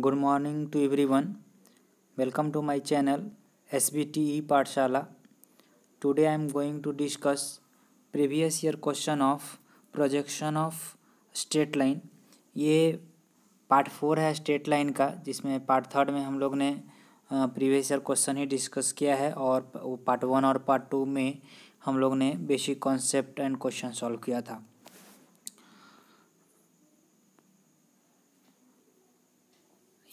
Good morning to everyone welcome to my channel S B T E Pathshala today I am going to discuss previous year question of projection of straight line ये part four है straight line का जिसमें part third में हम लोग ने previous year question ही discuss किया है और पार्ट वन और पार्ट टू में हम लोग ने basic concept and question solve किया था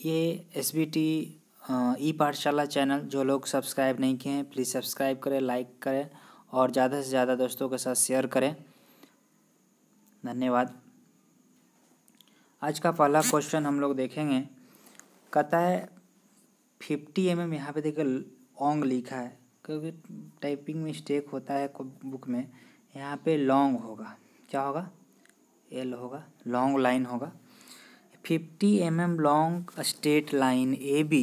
ये एस बी टी ई पाठशाला चैनल जो लोग सब्सक्राइब नहीं किए हैं प्लीज़ सब्सक्राइब करें लाइक करें और ज़्यादा से ज़्यादा दोस्तों के साथ शेयर करें धन्यवाद आज का पहला क्वेश्चन हम लोग देखेंगे कहता है फिफ्टी एम एम यहाँ पर देखिए ओंग लिखा है क्योंकि टाइपिंग मिस्टेक होता है बुक में यहाँ पे लॉन्ग होगा क्या होगा एल होगा लॉन्ग लाइन होगा fifty M M long straight line A B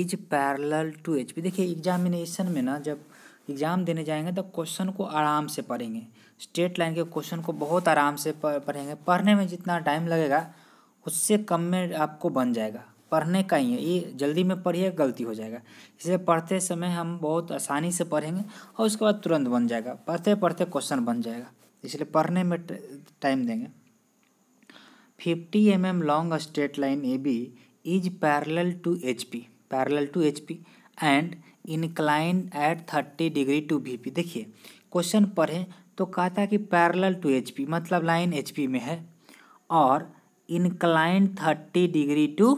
is parallel to H P देखिए एग्जामिनेशन में ना जब एग्ज़ाम देने जाएंगे तो क्वेश्चन को आराम से पढ़ेंगे स्टेट लाइन के क्वेश्चन को बहुत आराम से पढ़ेंगे पढ़ने में जितना टाइम लगेगा उससे कम में आपको बन जाएगा पढ़ने का ही है ये जल्दी में पढ़िए गलती हो जाएगा इसलिए पढ़ते समय हम बहुत आसानी से पढ़ेंगे और उसके बाद तुरंत बन जाएगा पढ़ते पढ़ते क्वेश्चन बन जाएगा इसलिए पढ़ने में टाइम देंगे fifty M M long straight line A B is parallel to H P parallel to H P and incline at thirty degree to V P देखिए क्वेश्चन पढ़ें तो कहा था कि पैरल टू एच पी मतलब line H P में है और incline thirty degree to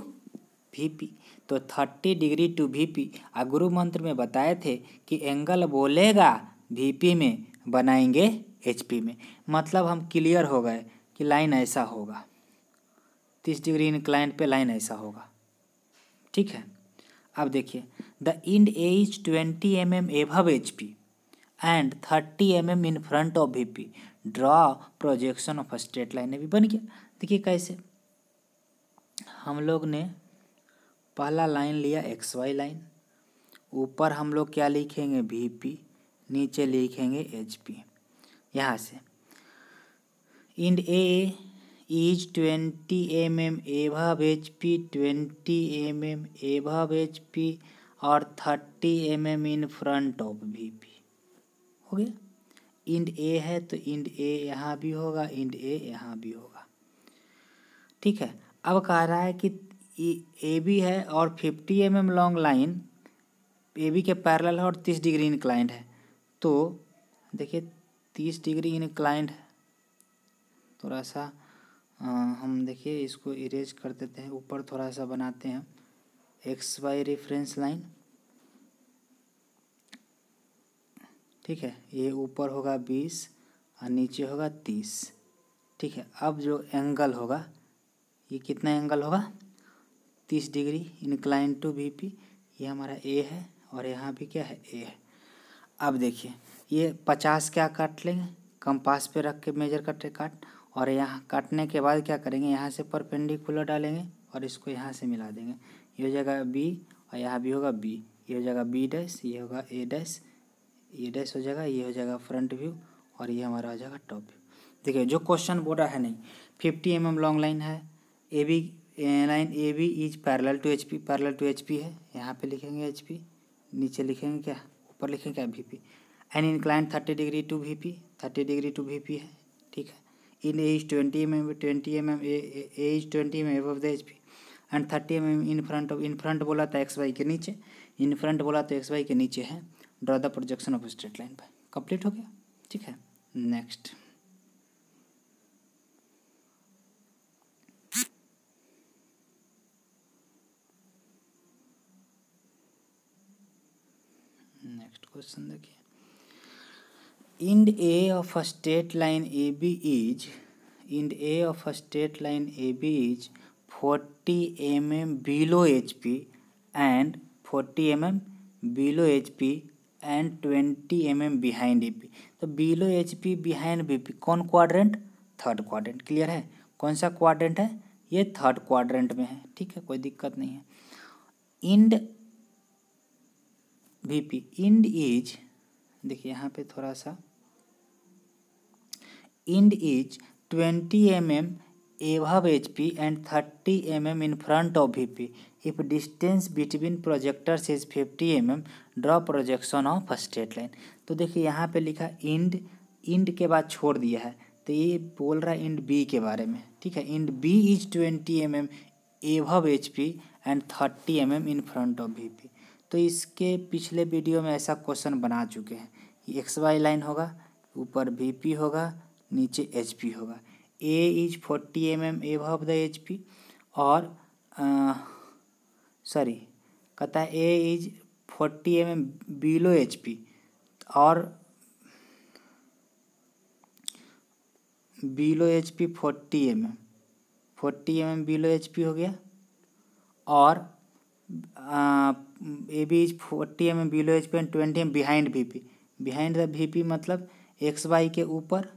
V P तो thirty degree to V P गुरु मंत्र में बताए थे कि एंगल बोलेगा वी पी में बनाएंगे एच पी में मतलब हम क्लियर हो गए कि लाइन ऐसा होगा तीस डिग्री इनक्लाइंट पे लाइन ऐसा होगा ठीक है अब देखिए the end A is twenty M M above H P and thirty M M in front of V P draw projection of straight line अभी बन गया देखिए कैसे हम लोग ने पहला लाइन लिया एक्स वाई लाइन ऊपर हम लोग क्या लिखेंगे वी पी नीचे लिखेंगे एच पी यहाँ से end A is twenty M twenty M H P twenty M M M H P और thirty M M in front of V P हो गया इंड ए है तो इंड ए यहाँ भी होगा इंड ए यहाँ भी होगा ठीक है अब कह रहा है कि ए बी है और fifty M M long line A B के पैरल है और तीस डिग्री इनक्लाइंट है तो देखिए तीस डिग्री इनक्लाइंट है थोड़ा सा हम देखिए इसको इरेज कर देते हैं ऊपर थोड़ा सा बनाते हैं एक्स वाई रेफरेंस लाइन ठीक है ये ऊपर होगा बीस और नीचे होगा तीस ठीक है अब जो एंगल होगा ये कितना एंगल होगा तीस degree incline to B P ये हमारा ए है और यहाँ भी क्या है ए है अब देखिए ये पचास क्या काट लेंगे कंपास पे रख के मेजर करते काट और यहाँ काटने के बाद क्या करेंगे यहाँ से परपेंडिकुलर डालेंगे और इसको यहाँ से मिला देंगे ये हो जाएगा बी और यहाँ भी होगा बी ये हो जाएगा बी डैश ये होगा ए डैश ये डैश हो जाएगा ये हो जाएगा फ्रंट व्यू और ये हमारा हो जाएगा टॉप व्यू देखिए जो क्वेश्चन बोला है नहीं fifty M M long line है A B line A B is parallel to H P parallel to H P है यहाँ पे लिखेंगे एच पी नीचे लिखेंगे क्या ऊपर लिखेंगे क्या V P and incline thirty degree to V P thirty degree to V P है ठीक है in age 20 mm 20 mm age 20 mm above the HP and thirty M M in front in front बोला था x Y के नीचे इन front बोला तो x Y के नीचे है draw the projection of straight line by complete हो गया ठीक है नेक्स्ट नेक्स्ट क्वेश्चन देखिए end A of a straight line A B is end A of a straight line A B is forty M M below H P and forty M M below H P and twenty M M behind A P तो below H P behind B P कौन quadrant third quadrant clear है कौन सा quadrant है ये third quadrant में है ठीक है कोई दिक्कत नहीं है end B P end is देखिए यहाँ पे थोड़ा सा end is twenty M M end H P and thirty M M in front of V P if distance between projectors is fifty M M draw projection of straight line तो देखिए यहाँ पे लिखा इंड इंड के बाद छोड़ दिया है तो ये बोल रहा है इंड बी के बारे में ठीक है end B is twenty M M above H P and thirty M M in front of V P तो इसके पिछले वीडियो में ऐसा क्वेश्चन बना चुके हैं एक्स वाई लाइन होगा ऊपर वी पी होगा नीचे एच पी होगा A is forty M M above of the H P और सॉरी कहता है A is forty M M below H P और below H P forty M M forty M M below H P हो गया और A B is forty M M below H P and twenty M behind V P behind the V P मतलब X Y के ऊपर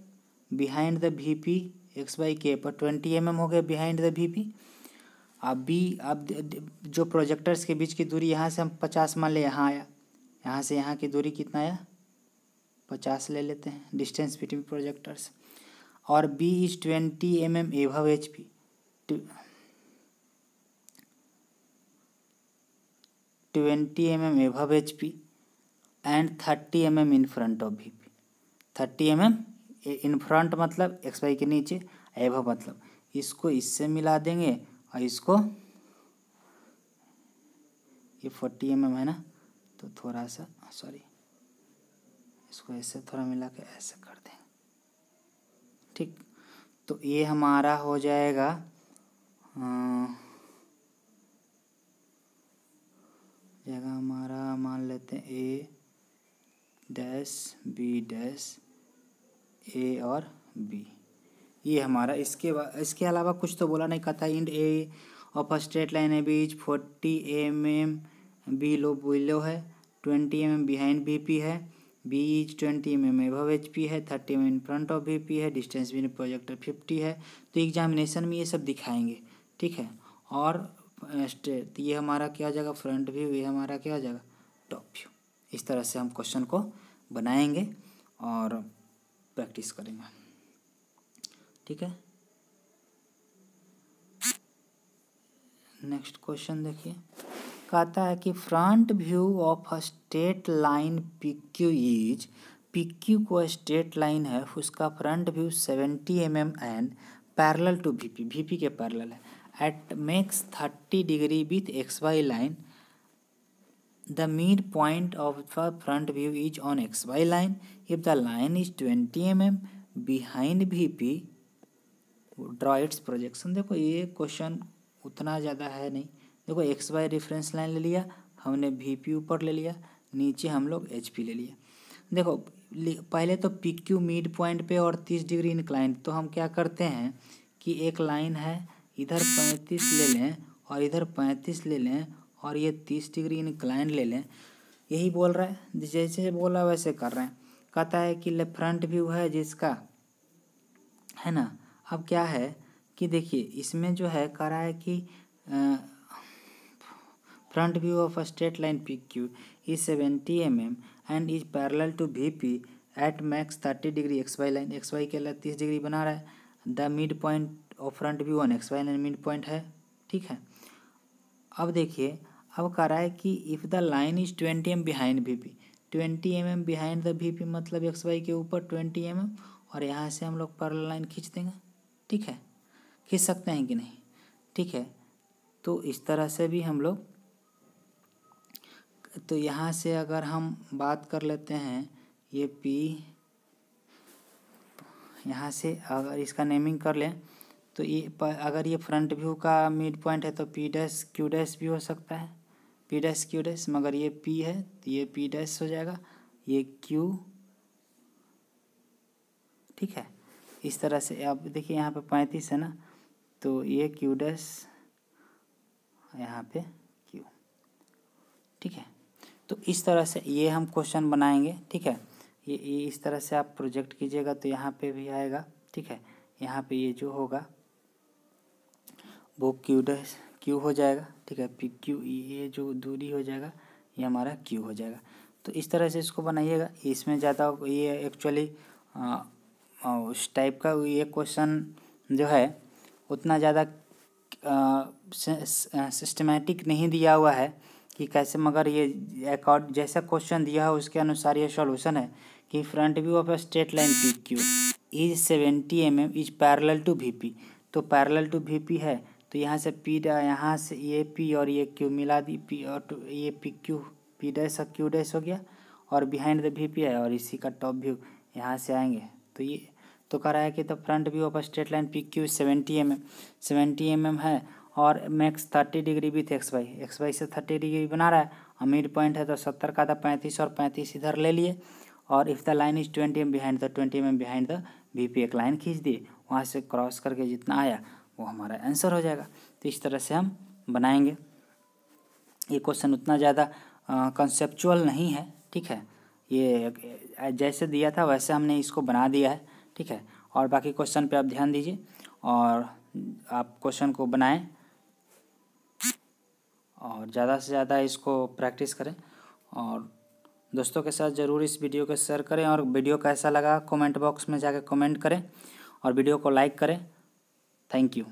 behind the V P x Y के पर twenty M M हो गया बिहाइंड द वी पी अब B अब जो प्रोजेक्टर्स के बीच की दूरी यहाँ से हम पचास मान ले यहाँ आया यहाँ से यहाँ की दूरी कितना आया पचास ले लेते हैं डिस्टेंस बिटवीन प्रोजेक्टर्स और B is twenty M M above H P twenty M M above H P and thirty M M in front of V P thirty M M in front मतलब X Y के नीचे एव मतलब इसको इससे मिला देंगे और इसको ये फोर्टी एम एम है ना तो थोड़ा सा सॉरी इसको ऐसे थोड़ा मिला के ऐसे कर देंगे ठीक तो ये हमारा हो जाएगा जाएगा हमारा मान लेते हैं A dash B dash A और बी ये हमारा इसके इसके अलावा कुछ तो बोला नहीं कहता end A of a straight line है बीच forty M M below below है twenty M M behind B P है B twenty M M above H P है thirty M M front of B P है distance between projector fifty है तो examination में ये सब दिखाएंगे ठीक है और स्ट्रेट uh, तो ये हमारा क्या हो जाएगा फ्रंट व्यू ये हमारा क्या हो जाएगा टॉप व्यू इस तरह से हम क्वेश्चन को बनाएंगे और प्रैक्टिस करेंगे ठीक है नेक्स्ट क्वेश्चन देखिए कहता है कि front view of a straight line P Q is P Q को स्टेट लाइन है उसका front view seventy M M and parallel to V P V P के पैरल है at makes thirty degree with X Y line The midpoint of the front view is on XY line. If the line is 20 mm behind VP, draw its projection. देखो ये question उतना ज़्यादा है नहीं देखो x Y reference line ले लिया हमने वी पी ऊपर ले लिया नीचे हम लोग एच पी ले लिया देखो पहले तो पी क्यू मिड पॉइंट पे और तीस डिग्री इनक्लाइन तो हम क्या करते हैं कि एक लाइन है इधर पैंतीस ले लें और इधर पैंतीस ले लें और ये तीस डिग्री इनक्लाइन ले लें यही बोल रहा है जैसे बोला वैसे कर रहे हैं कहता है कि ले फ्रंट व्यू है जिसका है ना अब क्या है कि देखिए इसमें जो है कह रहा है कि front view of a straight line P Q is seventy M M and is parallel to V P at max thirty degree X Y line X Y के लिए तीस डिग्री बना रहा है the midpoint of front view on X Y line midpoint है ठीक है अब देखिए अब कह रहा है कि if the line is twenty M behind V P twenty M M behind the V P मतलब एक्स वाई के ऊपर ट्वेंटी एम एम और यहाँ से हम लोग पर लाइन खींच देंगे ठीक है खींच सकते हैं कि नहीं ठीक है तो इस तरह से भी हम लोग तो यहाँ से अगर हम बात कर लेते हैं ये पी यहाँ से अगर इसका नेमिंग कर लें तो ये अगर ये फ्रंट व्यू का मिड पॉइंट है तो पी डैश क्यू डैश भी हो सकता है पी डैश क्यू डैश मगर ये पी है तो ये पी डैश हो जाएगा ये क्यू ठीक है इस तरह से आप देखिए यहाँ पे पैंतीस है ना तो ये क्यू डैश यहाँ पे क्यू ठीक है तो इस तरह से ये हम क्वेश्चन बनाएंगे ठीक है ये, ये इस तरह से आप प्रोजेक्ट कीजिएगा तो यहाँ पे भी आएगा ठीक है यहाँ पे ये जो होगा वो क्यू डैश क्यू हो जाएगा ठीक है पी क्यू ये जो दूरी हो जाएगा ये हमारा क्यू हो जाएगा तो इस तरह से इसको बनाइएगा इसमें ज़्यादा ये एक्चुअली उस टाइप का ये क्वेश्चन जो है उतना ज़्यादा सिस्टमेटिक नहीं दिया हुआ है कि कैसे मगर ये अकॉर्ड जैसा क्वेश्चन दिया है उसके अनुसार ये सॉल्यूशन है कि front view of straight line P Q is seventy M M is parallel to V P तो पैरल टू वी पी है तो यहाँ से पी यहाँ से ये पी और ये क्यू मिला दी पी और तो ये पी क्यू पी डैश और क्यू डैश हो गया और बिहाइंड द वी पी है और इसी का टॉप व्यू यहाँ से आएंगे तो ये तो कह रहा है कि the front view of straight line P Q seventy M M seventy M M है और max thirty degree with X Y X Y से थर्टी डिग्री बना रहा है और मिड पॉइंट है तो सत्तर का था पैंतीस और पैंतीस इधर ले लिए और if the line is twenty M behind the twenty M M behind the V P एक लाइन खींच दिए वहाँ से क्रॉस करके जितना आया वो हमारा आंसर हो जाएगा तो इस तरह से हम बनाएंगे ये क्वेश्चन उतना ज़्यादा कंसेप्चुअल नहीं है ठीक है ये जैसे दिया था वैसे हमने इसको बना दिया है ठीक है और बाकी क्वेश्चन पे आप ध्यान दीजिए और आप क्वेश्चन को बनाएं और ज़्यादा से ज़्यादा इसको प्रैक्टिस करें और दोस्तों के साथ ज़रूर इस वीडियो को शेयर करें और वीडियो कैसा लगा कमेंट बॉक्स में जाकर कमेंट करें और वीडियो को लाइक करें Thank you.